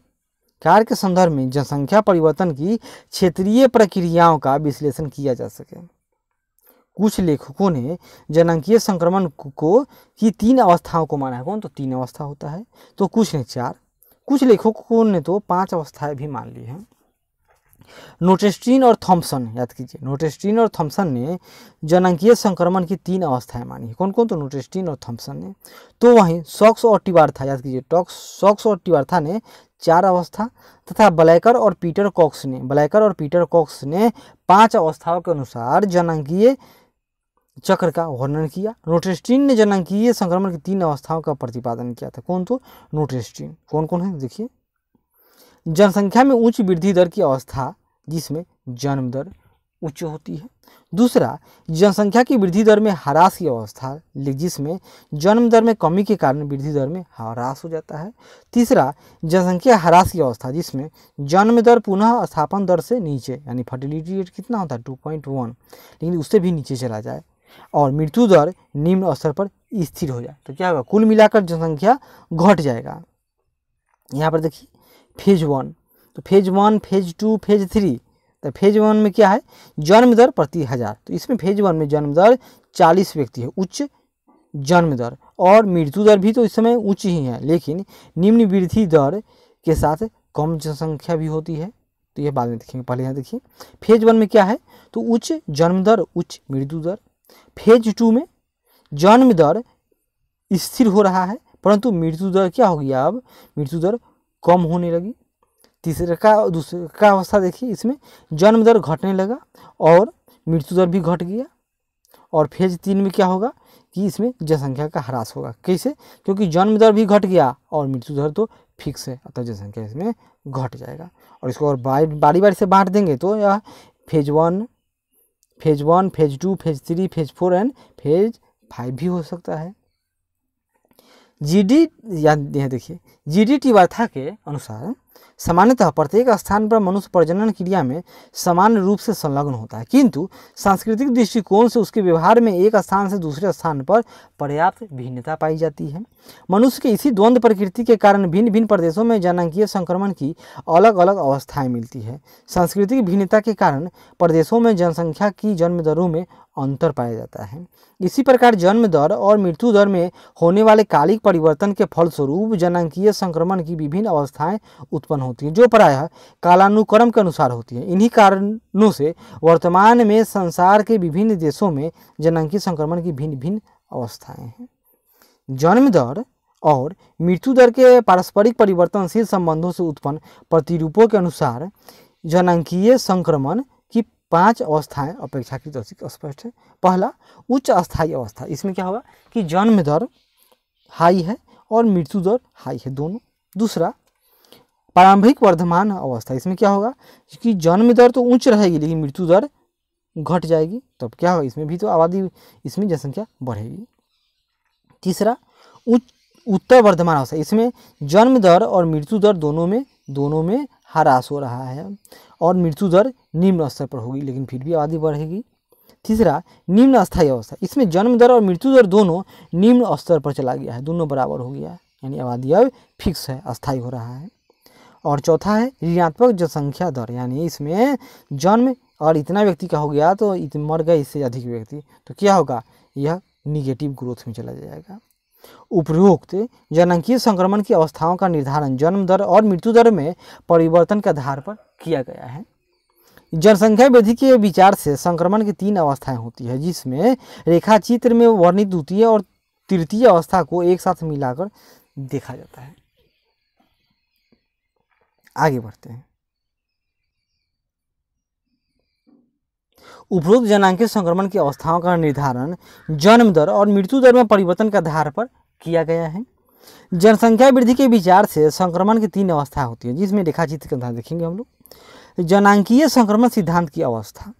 काल के संदर्भ में जनसंख्या परिवर्तन की क्षेत्रीय प्रक्रियाओं का विश्लेषण किया जा सके कुछ लेखकों ने जनांकीय संक्रमण को की तीन अवस्थाओं को माना है कौन तो तीन अवस्था होता है तो कुछ ने चार कुछ लेखकों ने तो पांच अवस्थाएं भी मान ली हैं नोटेस्ट्रीन और थॉम्सन याद कीजिए नोटेस्ट्रीन और थॉम्सन ने जनांकीय संक्रमण की तीन अवस्थाएं मानी है कौन कौन तो नोटेस्ट्रीन और थॉम्सन ने तो वहीं सॉक्स और टिवार्था याद कीजिए टॉक्स सॉक्स और टिवार्था ने चार अवस्था तथा ब्लैकर और पीटर कॉक्स ने ब्लैकर और पीटर कॉक्स ने पांच अवस्थाओं के अनुसार जनंकीय चक्र का वर्णन किया नोटेस्टीन ने जननांकीय संक्रमण की तीन अवस्थाओं का प्रतिपादन किया था कौन तो नोटेस्टीन कौन कौन है देखिए जनसंख्या में उच्च वृद्धि दर की अवस्था जिसमें जन्म दर उच्च होती है दूसरा जनसंख्या की वृद्धि दर में ह्रास की अवस्था जिसमें जन्म दर में कमी के कारण वृद्धि दर में ह्रास हो जाता है तीसरा जनसंख्या ह्रास की अवस्था जिसमें जन्म दर पुनः स्थापन दर से नीचे यानी फर्टिलिटी रेट कितना होता है टू पॉइंट वन लेकिन उससे भी नीचे चला जाए और मृत्यु दर निम्न स्तर पर स्थिर हो जाए तो क्या होगा कुल मिलाकर जनसंख्या घट जाएगा यहाँ पर देखिए फेज वन तो phase one phase two phase three तो फेज वन में क्या है जन्म दर प्रति हज़ार तो इसमें फेज वन में जन्म दर चालीस व्यक्ति है उच्च जन्म दर और मृत्यु दर भी तो इस समय उच्च ही है लेकिन निम्न वृद्धि दर के साथ कम जनसंख्या भी होती है तो ये बाद में देखेंगे पहले यहाँ देखिए फेज वन में क्या है तो उच्च जन्म दर उच्च मृत्यु दर फेज टू में जन्म दर स्थिर हो रहा है परंतु मृत्यु दर क्या हो गया अब मृत्यु दर कम होने लगी तीसरे का दूसरे का अवस्था देखिए इसमें जन्म दर घटने लगा और मृत्यु दर भी घट गया और फेज तीन में क्या होगा कि इसमें जनसंख्या का ह्रास होगा कैसे क्योंकि जन्म दर भी घट गया और मृत्यु दर तो फिक्स है अतः जनसंख्या इसमें घट जाएगा और इसको और बारी बारी से बांट देंगे तो यह phase one phase one phase two phase three phase four and phase five भी हो सकता है जी डी यहाँ देखिए जी डी टी वार्था के अनुसार सामान्यतः प्रत्येक स्थान पर मनुष्य प्रजनन क्रिया में समान रूप से संलग्न होता है किंतु सांस्कृतिक दृष्टिकोण से उसके व्यवहार में एक स्थान से दूसरे स्थान पर पर्याप्त भिन्नता पाई जाती है मनुष्य के इसी द्वंद्व प्रकृति के कारण भिन्न भिन्न प्रदेशों में जनांकीय संक्रमण की अलग अलग अवस्थाएं मिलती है सांस्कृतिक भिन्नता के कारण प्रदेशों में जनसंख्या की जन्म दरों में अंतर पाया जाता है इसी प्रकार जन्म दर और मृत्यु दर में होने वाले कालिक परिवर्तन के फलस्वरूप जनांकीय संक्रमण की विभिन्न अवस्थाएं उत्पन्न होती हैं जो प्रायः कालानुक्रम के अनुसार होती हैं इन्हीं कारणों से वर्तमान में संसार के विभिन्न देशों में जनकीय संक्रमण की भिन्न भिन्न अवस्थाएं हैं जन्म दर और मृत्यु दर के पारस्परिक परिवर्तनशील संबंधों से उत्पन्न प्रतिरूपों के अनुसार जनकीय संक्रमण की पांच अवस्थाएं अपेक्षाकृत अधिक स्पष्ट है पहला उच्च अस्थायी अवस्था इसमें क्या होगा कि जन्म दर हाई है और मृत्यु दर हाई है दोनों दूसरा प्रारंभिक वर्धमान अवस्था इसमें क्या होगा कि जन्म दर तो ऊंच रहेगी लेकिन मृत्यु दर घट जाएगी तब तो क्या होगा इसमें भी तो आबादी इसमें जनसंख्या बढ़ेगी तीसरा उच्च उत्तर वर्धमान अवस्था इसमें जन्म दर और मृत्यु दर दोनों में दोनों में ह्रास हो रहा है और मृत्यु दर निम्न स्तर पर होगी लेकिन फिर भी आबादी बढ़ेगी तीसरा निम्न अस्थायी अवस्था इसमें जन्म दर और मृत्यु दर दोनों निम्न स्तर पर चला गया है दोनों बराबर हो गया है यानी आबादी अब फिक्स है अस्थायी हो रहा है और चौथा है ऋणात्मक जनसंख्या दर यानी इसमें जन्म और इतना व्यक्ति का हो गया तो मर गए इससे अधिक व्यक्ति तो क्या होगा यह निगेटिव ग्रोथ में चला जाएगा उपरोक्त जनकीय संक्रमण की अवस्थाओं का निर्धारण जन्म दर और मृत्यु दर में परिवर्तन के आधार पर किया गया है जनसंख्या वृद्धि के विचार से संक्रमण की तीन अवस्थाएं होती है जिसमें रेखा चित्र में वर्णित द्वितीय और तृतीय अवस्था को एक साथ मिलाकर देखा जाता है आगे बढ़ते हैं उपरोक्त जनांक संक्रमण की अवस्थाओं का निर्धारण जन्म दर और मृत्यु दर में परिवर्तन के आधार पर किया गया है जनसंख्या वृद्धि के विचार से संक्रमण की तीन अवस्थाएं होती है जिसमें रेखा चित्र के आधार देखेंगे हम लोग जनांकीय संक्रमण सिद्धांत की अवस्था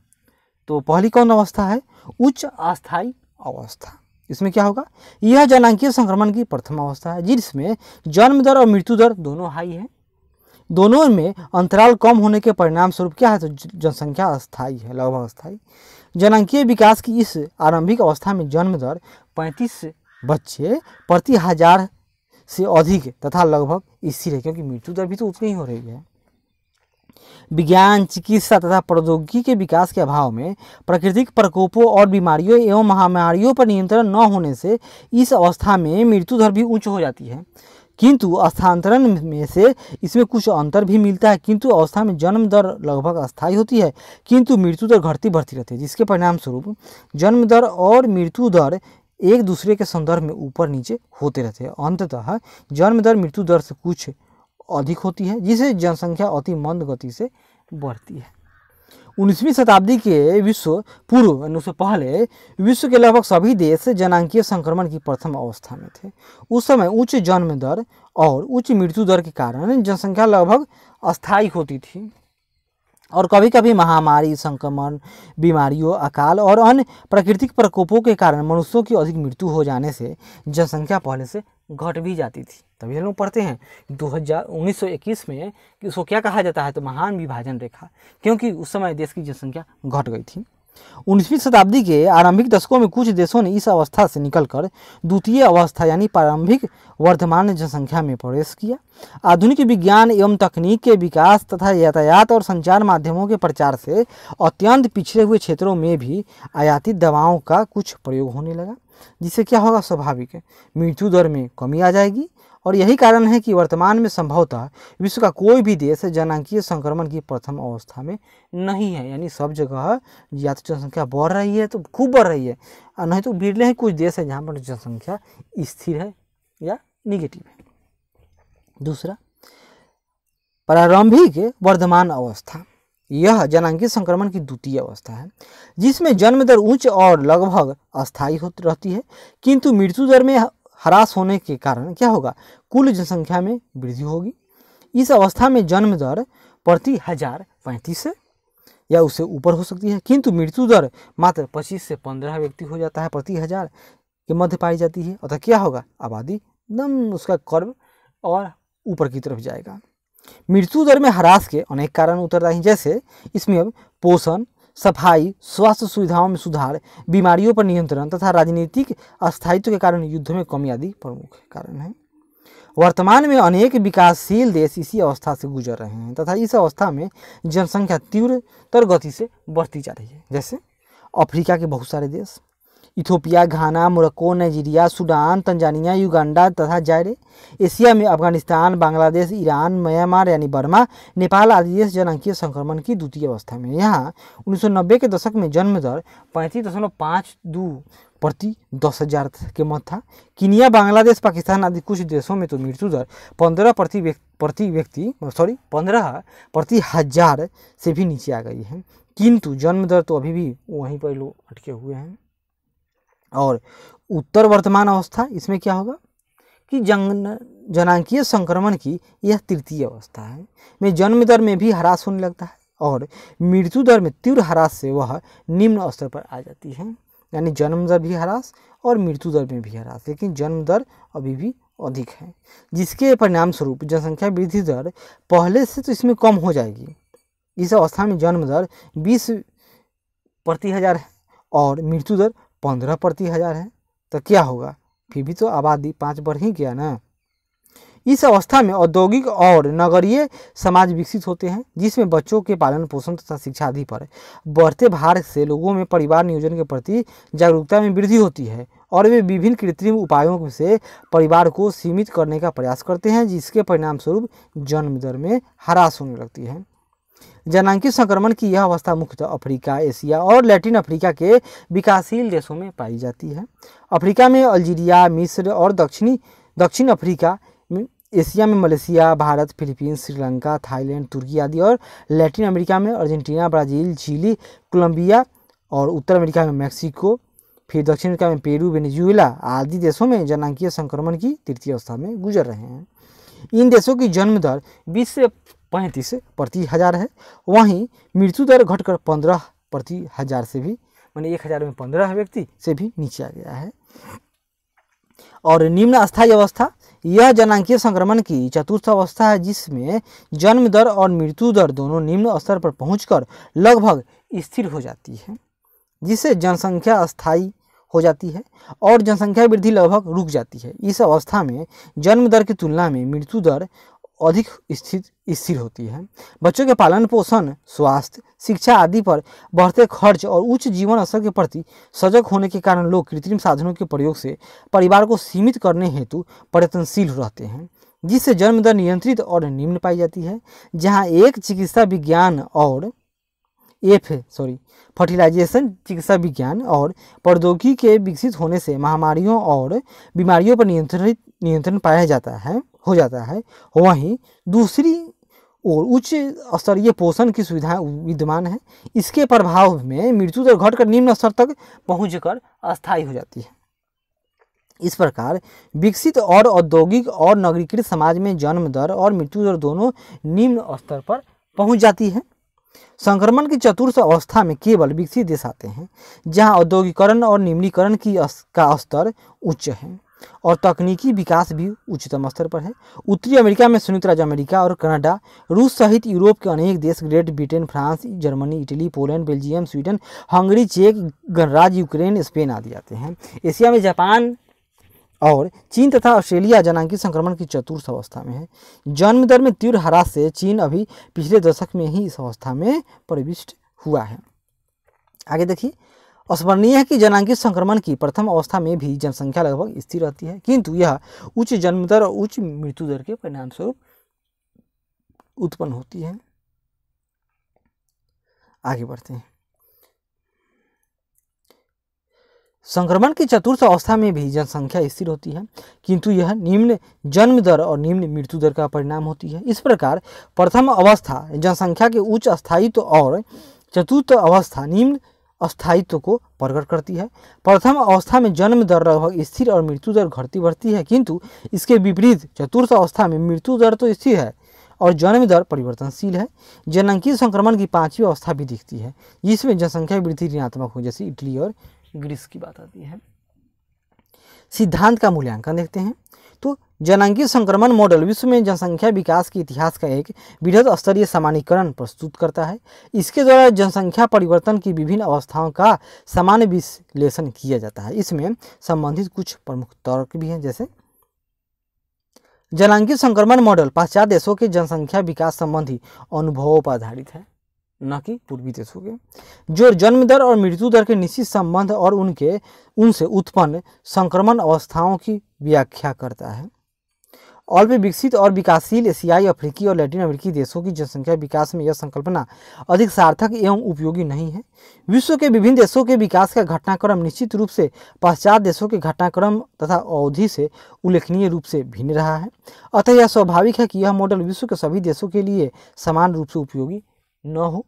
तो पहली कौन अवस्था है उच्च अस्थायी अवस्था इसमें क्या होगा यह जनांकीय संक्रमण की प्रथम अवस्था है जिसमें जन्म दर और मृत्यु दर दोनों हाई है दोनों में अंतराल कम होने के परिणाम स्वरूप क्या है तो जनसंख्या अस्थायी है लगभग अस्थायी जनांकीय विकास की इस आरंभिक अवस्था में जन्म दर पैंतीस बच्चे प्रति हजार से अधिक तथा लगभग इसी है क्योंकि मृत्यु दर भी तो उतनी ही हो रही है विज्ञान चिकित्सा तथा प्रौद्योगिकी के विकास के अभाव में प्राकृतिक प्रकोपों और बीमारियों एवं महामारियों पर नियंत्रण न होने से इस अवस्था में मृत्यु दर भी ऊँच हो जाती है किंतु स्थानांतरण में से इसमें कुछ अंतर भी मिलता है किंतु अवस्था में जन्म दर लगभग अस्थायी होती है किंतु मृत्यु दर घटती बढ़ती रहती है जिसके परिणामस्वरूप जन्म दर और मृत्यु दर एक दूसरे के संदर्भ में ऊपर नीचे होते रहते हैं अंततः जन्म दर मृत्यु दर से कुछ अधिक होती है जिसे जनसंख्या अति मंद गति से बढ़ती है उन्नीसवीं शताब्दी के विश्व पूर्व उससे पहले विश्व के लगभग सभी देश जनांकीय संक्रमण की प्रथम अवस्था में थे उस समय उच्च जन्म दर और उच्च मृत्यु दर के कारण जनसंख्या लगभग अस्थायी होती थी और कभी कभी महामारी संक्रमण बीमारियों अकाल और अन्य प्राकृतिक प्रकोपों के कारण मनुष्यों की अधिक मृत्यु हो जाने से जनसंख्या पहले से घट भी जाती थी तभी हम लोग पढ़ते हैं दो हज़ार उन्नीस सौ इक्कीस में उसको क्या कहा जाता है तो महान विभाजन रेखा क्योंकि उस समय देश की जनसंख्या घट गई थी उन्नीसवीं शताब्दी के आरंभिक दशकों में कुछ देशों ने इस अवस्था से निकलकर द्वितीय अवस्था यानी प्रारंभिक वर्धमान जनसंख्या में प्रवेश किया आधुनिक विज्ञान एवं तकनीक के विकास तथा यातायात और संचार माध्यमों के प्रचार से अत्यंत पिछड़े हुए क्षेत्रों में भी आयातित दवाओं का कुछ प्रयोग होने लगा जिससे क्या होगा स्वाभाविक मृत्यु दर में कमी आ जाएगी और यही कारण है कि वर्तमान में संभवतः विश्व का कोई भी देश जनांकीय संक्रमण की प्रथम अवस्था में नहीं है यानी सब जगह या तो जनसंख्या बढ़ रही है तो खूब बढ़ रही है नहीं तो बिरले हैं कुछ देश है जहाँ पर जनसंख्या स्थिर है या निगेटिव है दूसरा प्रारंभिक वर्धमान अवस्था यह जनांकीय संक्रमण की द्वितीय अवस्था है जिसमें जन्म दर उच्च और लगभग अस्थायी होती रहती है किंतु मृत्यु दर में ह्रास होने के कारण क्या होगा कुल जनसंख्या में वृद्धि होगी इस अवस्था में जन्म दर प्रति हजार पैंतीस या उससे ऊपर हो सकती है किंतु मृत्यु दर मात्र 25 से 15 व्यक्ति हो जाता है प्रति हजार के मध्य पाई जाती है अतः क्या होगा आबादी एकदम उसका कर्व और ऊपर की तरफ जाएगा मृत्यु दर में ह्रास के अनेक कारण उतर रहे हैं जैसे इसमें अब पोषण सफाई स्वास्थ्य सुविधाओं में सुधार बीमारियों पर नियंत्रण तथा राजनीतिक अस्थायित्व के कारण युद्ध में कमी आदि प्रमुख कारण हैं वर्तमान में अनेक विकासशील देश इसी अवस्था से गुजर रहे हैं तथा इस अवस्था में जनसंख्या तीव्रतर गति से बढ़ती जा रही है जैसे अफ्रीका के बहुत सारे देश Ethiopia Ghana Morocco Nigeria Sudan Tanzania Uganda तथा जायरे एशिया में अफगानिस्तान बांग्लादेश ईरान म्यांमार यानी बर्मा नेपाल आदि देश जनअंकीय संक्रमण की द्वितीय अवस्था में यहाँ उन्नीस के दशक में जन्म दर पैंतीस दशमलव पाँच दो प्रति दस हजार के मत था किनिया बांग्लादेश पाकिस्तान आदि कुछ देशों में तो मृत्यु दर पंद्रह प्रति व्यक्ति प्रति व्यक्ति सॉरी पंद्रह प्रति हजार से भी नीचे आ गई है किंतु जन्म दर तो अभी भी वहीं पर लोग अटके हुए हैं और उत्तर वर्तमान अवस्था इसमें क्या होगा कि जन जनांकीय संक्रमण की यह तृतीय अवस्था है में जन्म दर में भी ह्रास होने लगता है और मृत्यु दर में तीव्र ह्रास से वह निम्न स्तर पर आ जाती है यानी जन्म दर भी ह्रास और मृत्यु दर में भी ह्रास लेकिन जन्म दर अभी भी अधिक है जिसके परिणाम स्वरूप जनसंख्या वृद्धि दर पहले से तो इसमें कम हो जाएगी इस अवस्था में जन्म दर बीस प्रति हज़ार है और मृत्यु दर पंद्रह प्रति हज़ार है तो क्या होगा फिर भी तो आबादी पाँच बढ़ ही गया ना इस अवस्था में औद्योगिक और नगरीय समाज विकसित होते हैं जिसमें बच्चों के पालन पोषण तथा शिक्षा आदि पर बढ़ते भार से लोगों में परिवार नियोजन के प्रति जागरूकता में वृद्धि होती है और वे विभिन्न कृत्रिम उपायों से परिवार को सीमित करने का प्रयास करते हैं जिसके परिणामस्वरूप जन्म दर में ह्रास होने लगती है जनांकित संक्रमण की यह अवस्था मुख्यतः अफ्रीका एशिया और लैटिन अफ्रीका के विकासशील देशों में पाई जाती है अफ्रीका में अल्जीरिया मिस्र और दक्षिणी दक्षिण अफ्रीका एशिया में Malaysia Bharat Philippines Sri Lanka Thailand Turkey आदि और लैटिन अमेरिका में अर्जेंटीना ब्राज़ील चिली कोलंबिया और उत्तर अमेरिका में मैक्सिको फिर दक्षिण अमेरिका में पेरू वेनेजुएला आदि देशों में जनांकीय संक्रमण की तृतीय अवस्था में गुजर रहे हैं इन देशों की जन्म दर बीस से पैंतीस प्रति हज़ार है वहीं मृत्यु दर घटकर पंद्रह प्रति हज़ार से भी मैंने एक हज़ार में पंद्रह व्यक्ति से भी नीचे आ गया है और निम्न अस्थायी अवस्था यह जनांकीय संक्रमण की चतुर्थ अवस्था है जिसमें जन्म दर और मृत्यु दर दोनों निम्न स्तर पर पहुंचकर लगभग स्थिर हो जाती है जिससे जनसंख्या अस्थायी हो जाती है और जनसंख्या वृद्धि लगभग रुक जाती है इस अवस्था में जन्म दर की तुलना में मृत्यु दर अधिक स्थिर स्थिर होती है बच्चों के पालन पोषण स्वास्थ्य शिक्षा आदि पर बढ़ते खर्च और उच्च जीवन स्तर के प्रति सजग होने के कारण लोग कृत्रिम साधनों के प्रयोग से परिवार को सीमित करने हेतु प्रयत्नशील रहते हैं जिससे जन्म दर नियंत्रित और निम्न पाई जाती है जहाँ एक चिकित्सा विज्ञान और एफ सॉरी फर्टिलाइजेशन चिकित्सा विज्ञान और प्रौद्योगिकी के विकसित होने से महामारियों और बीमारियों पर नियंत्रित नियंत्रण पाया जाता है हो जाता है वहीं दूसरी और उच्च स्तरीय पोषण की सुविधा विद्यमान है इसके प्रभाव में मृत्यु दर घटकर निम्न स्तर तक पहुंचकर अस्थायी हो जाती है इस प्रकार विकसित और औद्योगिक और नगरीकृत समाज में जन्म दर और मृत्यु दर दोनों निम्न स्तर पर पहुंच जाती है संक्रमण की चतुर्थ अवस्था में केवल विकसित देश आते हैं जहां औद्योगिकरण और निम्नीकरण की का स्तर उच्च है और तकनीकी विकास भी उच्चतम स्तर पर है उत्तरी अमेरिका में संयुक्त राज्य अमेरिका और कनाडा रूस सहित यूरोप के अनेक देश Great Britain France Germany Italy Poland Belgium Sweden Hungary चेक गणराज्य यूक्रेन स्पेन आदि आते हैं एशिया में जापान और चीन तथा ऑस्ट्रेलिया जनांगी संक्रमण की चतुर्थ अवस्था में है जन्म दर में तीव्र ह्रास से चीन अभी पिछले दशक में ही इस अवस्था में प्रविष्ट हुआ है आगे देखिए स्मरणीय है कि जनांगी संक्रमण की प्रथम अवस्था में भी जनसंख्या लगभग स्थिर रहती है किंतु यह उच्च जन्म दर और उच्च मृत्यु दर के परिणामस्वरूप उत्पन्न होती है आगे बढ़ते हैं संक्रमण की चतुर्थ अवस्था में भी जनसंख्या स्थिर होती है किंतु यह निम्न जन्म दर और निम्न मृत्यु दर का परिणाम होती है इस प्रकार प्रथम अवस्था जनसंख्या के उच्च स्थायित्व और चतुर्थ अवस्था निम्न अस्थायित्व को प्रकट करती है प्रथम अवस्था में जन्म दर लगभग स्थिर और मृत्यु दर घटती बढ़ती है किंतु इसके विपरीत चतुर्थ अवस्था में मृत्यु दर तो स्थिर है और जन्म दर परिवर्तनशील है जनंकीय संक्रमण की पांचवी अवस्था भी दिखती है जिसमें जनसंख्या वृद्धि ऋणात्मक हो जैसे इटली और ग्रीस की बात आती है सिद्धांत का मूल्यांकन देखते हैं तो जनांगीय संक्रमण मॉडल विश्व में जनसंख्या विकास के इतिहास का एक वृहद स्तरीय सामान्यकरण प्रस्तुत करता है इसके द्वारा जनसंख्या परिवर्तन की विभिन्न अवस्थाओं का सामान्य विश्लेषण किया जाता है इसमें संबंधित कुछ प्रमुख तर्क भी हैं जैसे जनांगीय संक्रमण मॉडल पाश्चात्य देशों के जनसंख्या विकास संबंधी अनुभवों पर आधारित है न कि पूर्वी देशों के जो जन्म दर और मृत्यु दर के निश्चित संबंध और उनके उनसे उत्पन्न संक्रमण अवस्थाओं की व्याख्या करता है और भी विकसित और विकासशील एशियाई अफ्रीकी और लैटिन अमेरिकी देशों की जनसंख्या विकास में यह संकल्पना अधिक सार्थक एवं उपयोगी नहीं है विश्व के विभिन्न देशों के विकास का घटनाक्रम निश्चित रूप से पश्चात देशों के घटनाक्रम तथा अवधि से उल्लेखनीय रूप से भिन्न रहा है अतः यह स्वाभाविक है कि यह मॉडल विश्व के सभी देशों के लिए समान रूप से उपयोगी न हो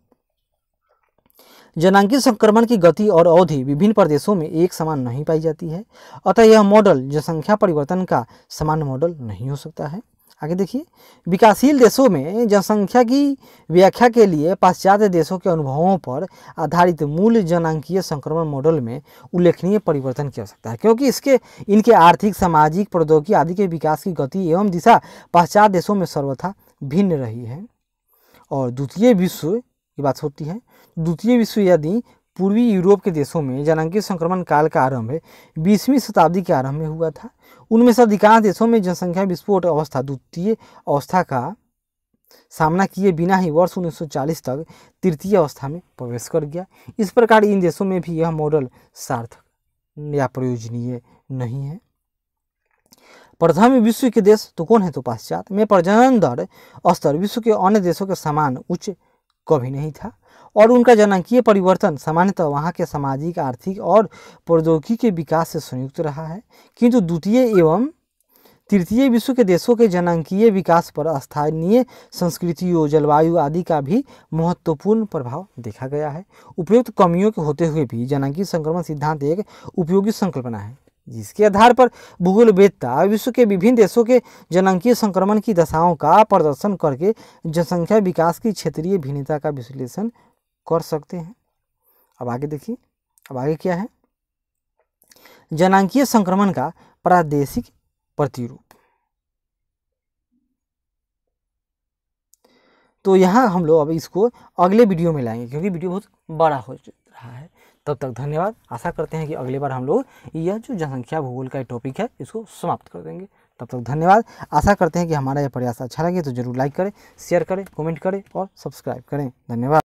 जनांकीय संक्रमण की गति और अवधि विभिन्न प्रदेशों में एक समान नहीं पाई जाती है अतः यह मॉडल जनसंख्या परिवर्तन का समान मॉडल नहीं हो सकता है आगे देखिए विकासशील देशों में जनसंख्या की व्याख्या के लिए पाश्चात्य देशों के अनुभवों पर आधारित मूल जनांकीय संक्रमण मॉडल में उल्लेखनीय परिवर्तन की आवश्यकता है क्योंकि इसके इनके आर्थिक सामाजिक प्रौद्योगिकी आदि के विकास की गति एवं दिशा पाश्चात्य देशों में सर्वथा भिन्न रही है और द्वितीय विश्व की बात होती है द्वितीय विश्व यदि पूर्वी यूरोप के देशों में जनांगीय संक्रमण काल का आरंभ बीसवीं शताब्दी के आरंभ में हुआ था उनमें से अधिकांश देशों में जनसंख्या विस्फोट अवस्था द्वितीय अवस्था का सामना किए बिना ही वर्ष 1940 तक तृतीय अवस्था में प्रवेश कर गया इस प्रकार इन देशों में भी यह मॉडल सार्थक या प्रयोजनीय नहीं है प्रथम विश्व के देश तो कौन है तो पाश्चात में प्रजनन दर स्तर विश्व के अन्य देशों के समान उच्च कभी नहीं था और उनका जनांकीय परिवर्तन सामान्यतः वहाँ के सामाजिक आर्थिक और प्रौद्योगिकी के विकास से संयुक्त रहा है किंतु द्वितीय एवं तृतीय विश्व के देशों के जनांकीय विकास पर स्थानीय संस्कृतियों जलवायु आदि का भी महत्वपूर्ण प्रभाव देखा गया है उपयुक्त कमियों के होते हुए भी जनांकीय संक्रमण सिद्धांत एक उपयोगी संकल्पना है जिसके आधार पर भूगोल वेदता विश्व के विभिन्न देशों के जनांकीय संक्रमण की दशाओं का प्रदर्शन करके जनसंख्या विकास की क्षेत्रीय भिन्नता का विश्लेषण कर सकते हैं अब आगे देखिए अब आगे क्या है जनांकीय संक्रमण का प्रादेशिक प्रतिरूप तो यहाँ हम लोग अब इसको अगले वीडियो में लाएंगे क्योंकि वीडियो बहुत बड़ा हो रहा है तब तक धन्यवाद आशा करते हैं कि अगली बार हम लोग यह जो जनसंख्या भूगोल का टॉपिक है इसको समाप्त कर देंगे तब तक धन्यवाद आशा करते हैं कि हमारा यह प्रयास अच्छा लगे तो जरूर लाइक करें शेयर करें कमेंट करें और सब्सक्राइब करें धन्यवाद